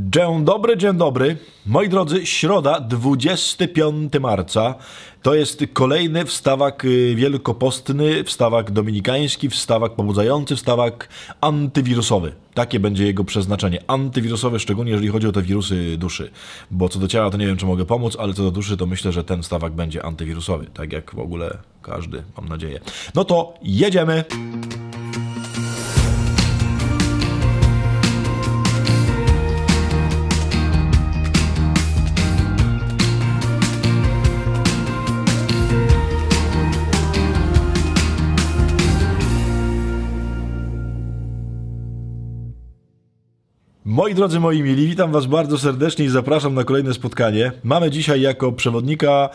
Dzień dobry, dzień dobry. Moi drodzy, środa, 25 marca. To jest kolejny wstawak y, wielkopostny, wstawak dominikański, wstawak pobudzający, wstawak antywirusowy. Takie będzie jego przeznaczenie. Antywirusowe, szczególnie jeżeli chodzi o te wirusy duszy. Bo co do ciała, to nie wiem, czy mogę pomóc, ale co do duszy, to myślę, że ten stawak będzie antywirusowy. Tak jak w ogóle każdy, mam nadzieję. No to jedziemy. Moi drodzy, moi mili, witam Was bardzo serdecznie i zapraszam na kolejne spotkanie. Mamy dzisiaj jako przewodnika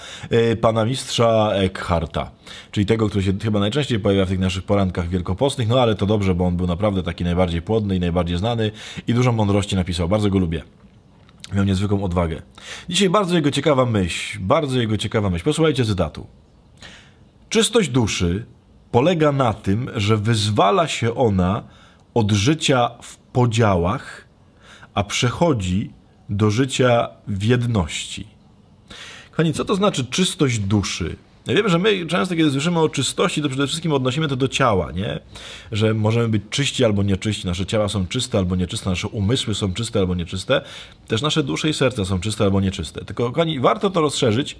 y, pana mistrza Eckharta, czyli tego, który się chyba najczęściej pojawia w tych naszych porankach wielkopostnych, no ale to dobrze, bo on był naprawdę taki najbardziej płodny i najbardziej znany i dużo mądrości napisał. Bardzo go lubię. Miał niezwykłą odwagę. Dzisiaj bardzo jego ciekawa myśl, bardzo jego ciekawa myśl. Posłuchajcie cytatu. Czystość duszy polega na tym, że wyzwala się ona od życia w podziałach a przechodzi do życia w jedności. Kochani, co to znaczy czystość duszy? Ja wiem, że my często, kiedy słyszymy o czystości, to przede wszystkim odnosimy to do ciała, nie? Że możemy być czyści albo nieczyści, nasze ciała są czyste albo nieczyste, nasze umysły są czyste albo nieczyste, też nasze dusze i serca są czyste albo nieczyste. Tylko, kochani, warto to rozszerzyć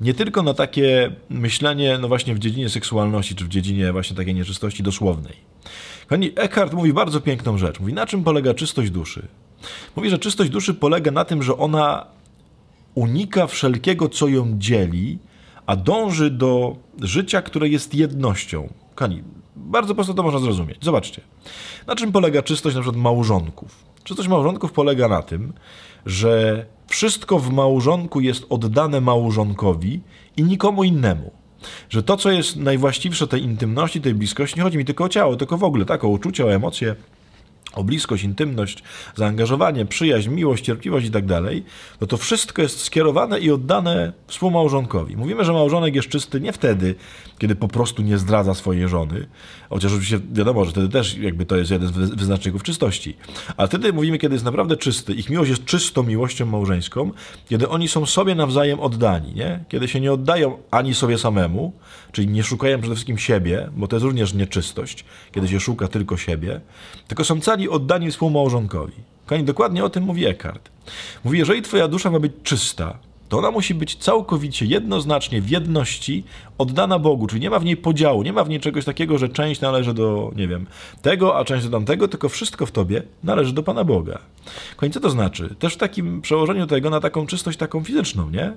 nie tylko na takie myślenie, no właśnie w dziedzinie seksualności, czy w dziedzinie właśnie takiej nieczystości dosłownej. Kochani, Eckhart mówi bardzo piękną rzecz. Mówi, na czym polega czystość duszy? Mówi, że czystość duszy polega na tym, że ona unika wszelkiego, co ją dzieli, a dąży do życia, które jest jednością. Kani, bardzo prosto to można zrozumieć. Zobaczcie. Na czym polega czystość na przykład małżonków? Czystość małżonków polega na tym, że wszystko w małżonku jest oddane małżonkowi i nikomu innemu. Że to, co jest najwłaściwsze tej intymności, tej bliskości, nie chodzi mi tylko o ciało, tylko w ogóle tak, o uczucia, o emocje, o bliskość, intymność, zaangażowanie, przyjaźń, miłość, cierpliwość i tak dalej, no to wszystko jest skierowane i oddane współmałżonkowi. Mówimy, że małżonek jest czysty nie wtedy, kiedy po prostu nie zdradza swojej żony, chociaż oczywiście wiadomo, że wtedy też jakby to jest jeden z wyznaczników czystości, ale wtedy mówimy, kiedy jest naprawdę czysty, ich miłość jest czystą miłością małżeńską, kiedy oni są sobie nawzajem oddani, nie? kiedy się nie oddają ani sobie samemu, czyli nie szukają przede wszystkim siebie, bo to jest również nieczystość, kiedy się szuka tylko siebie, tylko są cali zostali oddani swemu Kochani, dokładnie o tym mówi Eckhart. Mówi, jeżeli twoja dusza ma być czysta, to ona musi być całkowicie jednoznacznie w jedności oddana Bogu, czyli nie ma w niej podziału, nie ma w niej czegoś takiego, że część należy do, nie wiem, tego, a część do tamtego, tylko wszystko w tobie należy do Pana Boga. Koni, co to znaczy? Też w takim przełożeniu tego na taką czystość taką fizyczną, nie?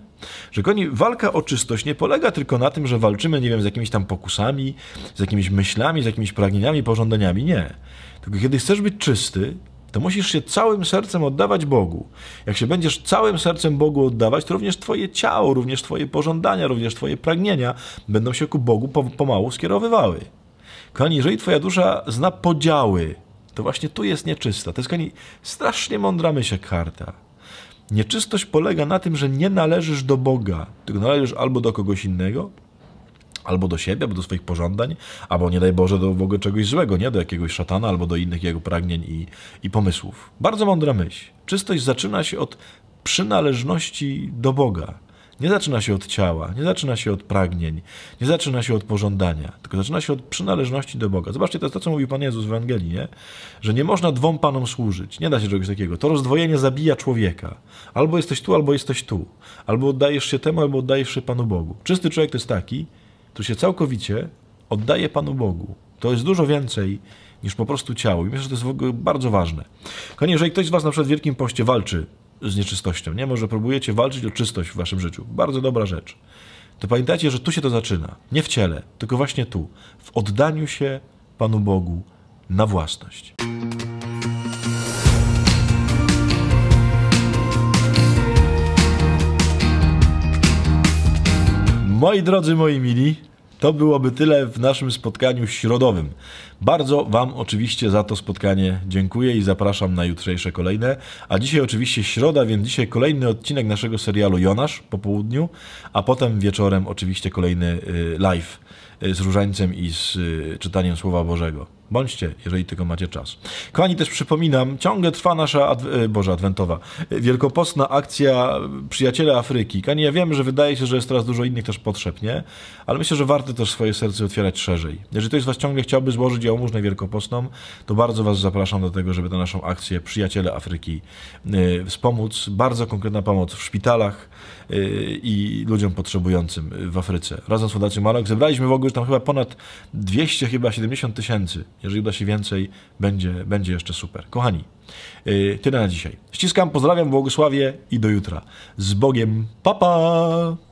Że koni, walka o czystość nie polega tylko na tym, że walczymy, nie wiem, z jakimiś tam pokusami, z jakimiś myślami, z jakimiś pragnieniami, pożądaniami, nie. Tylko kiedy chcesz być czysty, to musisz się całym sercem oddawać Bogu. Jak się będziesz całym sercem Bogu oddawać, to również Twoje ciało, również Twoje pożądania, również Twoje pragnienia będą się ku Bogu pomału skierowywały. Kochani, jeżeli Twoja dusza zna podziały, to właśnie tu jest nieczysta. To jest, kochani, strasznie mądra myśl karta. Nieczystość polega na tym, że nie należysz do Boga, tylko należysz albo do kogoś innego, albo do siebie, albo do swoich pożądań, albo nie daj Boże do w ogóle czegoś złego, nie? Do jakiegoś szatana, albo do innych jego pragnień i, i pomysłów. Bardzo mądra myśl. Czystość zaczyna się od przynależności do Boga. Nie zaczyna się od ciała, nie zaczyna się od pragnień, nie zaczyna się od pożądania, tylko zaczyna się od przynależności do Boga. Zobaczcie, to jest to, co mówił Pan Jezus w Ewangelii, nie? że nie można dwom Panom służyć. Nie da się czegoś takiego. To rozdwojenie zabija człowieka. Albo jesteś tu, albo jesteś tu. Albo oddajesz się temu, albo oddajesz się Panu Bogu. Czysty człowiek to jest taki, tu się całkowicie oddaje Panu Bogu. To jest dużo więcej niż po prostu ciało. I myślę, że to jest w ogóle bardzo ważne. Kochani, jeżeli ktoś z Was na przykład w Wielkim Poście walczy z nieczystością, nie? Może próbujecie walczyć o czystość w Waszym życiu. Bardzo dobra rzecz. To pamiętajcie, że tu się to zaczyna. Nie w ciele, tylko właśnie tu. W oddaniu się Panu Bogu na własność. Moi drodzy, moi mili, to byłoby tyle w naszym spotkaniu środowym. Bardzo Wam oczywiście za to spotkanie dziękuję i zapraszam na jutrzejsze kolejne. A dzisiaj oczywiście środa, więc dzisiaj kolejny odcinek naszego serialu Jonasz po południu, a potem wieczorem oczywiście kolejny y, live y, z różańcem i z y, czytaniem Słowa Bożego. Bądźcie, jeżeli tylko macie czas. Kochani, też przypominam, ciągle trwa nasza, adw- Boże, adwentowa, wielkopostna akcja Przyjaciele Afryki. Kochani, ja wiem, że wydaje się, że jest teraz dużo innych też potrzeb, nie? Ale myślę, że warto też swoje serce otwierać szerzej. Jeżeli ktoś z Was ciągle chciałby złożyć jałmużnę wielkopostną, to bardzo Was zapraszam do tego, żeby tę naszą akcję Przyjaciele Afryki y, wspomóc. Bardzo konkretna pomoc w szpitalach y, i ludziom potrzebującym w Afryce. Razem z Fundacją Malok zebraliśmy w ogóle już tam chyba ponad 200, chyba 70 tysięcy. Jeżeli uda się więcej, będzie, będzie jeszcze super. Kochani, y, tyle na dzisiaj. Ściskam, pozdrawiam, Błogosławie i do jutra. Z Bogiem, papa! Pa!